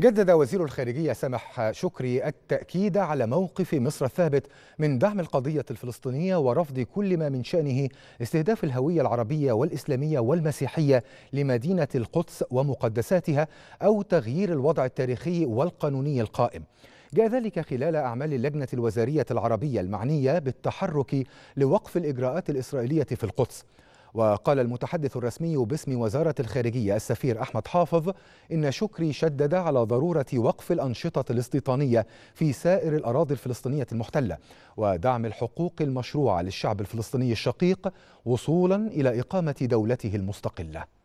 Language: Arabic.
جدد وزير الخارجية سامح شكري التأكيد على موقف مصر الثابت من دعم القضية الفلسطينية ورفض كل ما من شأنه استهداف الهوية العربية والإسلامية والمسيحية لمدينة القدس ومقدساتها أو تغيير الوضع التاريخي والقانوني القائم. جاء ذلك خلال أعمال اللجنة الوزارية العربية المعنية بالتحرك لوقف الإجراءات الإسرائيلية في القدس. وقال المتحدث الرسمي باسم وزارة الخارجية السفير أحمد حافظ إن شكري شدد على ضرورة وقف الأنشطة الاستيطانية في سائر الأراضي الفلسطينية المحتلة ودعم الحقوق المشروعة للشعب الفلسطيني الشقيق وصولا إلى إقامة دولته المستقلة